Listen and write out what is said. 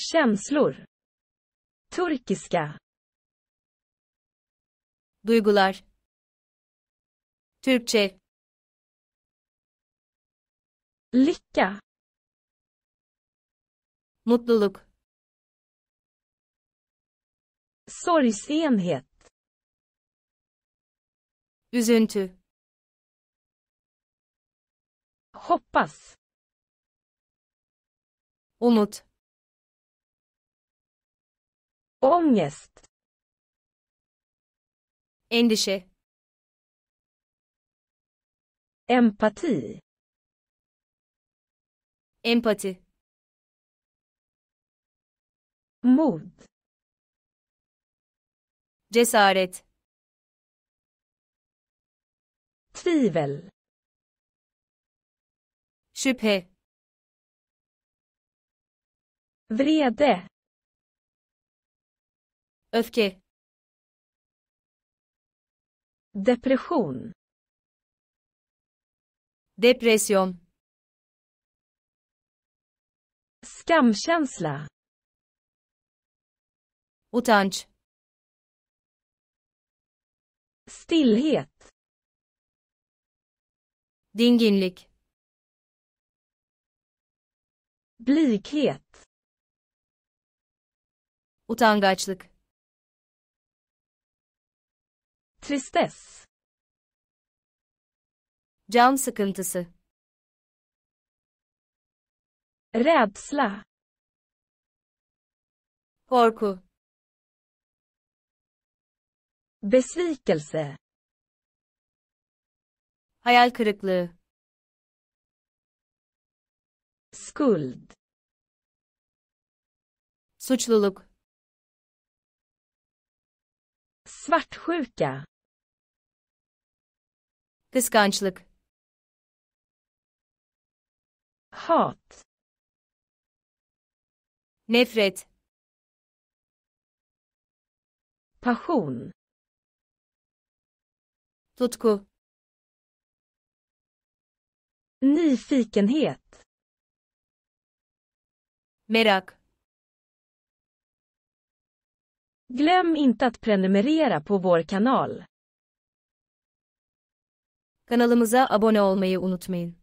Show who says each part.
Speaker 1: Känslor. Turkiska. Duygular. Türkçe. Lycka. Mutluluk. Sorgsenhet. Üzüntü. Hoppas. Umut. Ångest. Endişe. Empati. Empati. Mod. Cesaret. Tvivel. Şüphe. Vrede. Öfke. Depression. Depression Skamkänsla. Utanç. Stillhet. Dinginlik. Blikhet. Utangaçlık. Tristess. Can sıkıntısı. Rädsla. Korku. Besvikelse. Hayal kırıklığı. Skuld. Suçluluk. Svartsjuka. Kıskançlık. Hat. Nefret. Passion. Tutku. Nyfikenhet. Merak. Glöm inte att prenumerera på vår kanal. Kanalımıza abone olmayı unutmayın.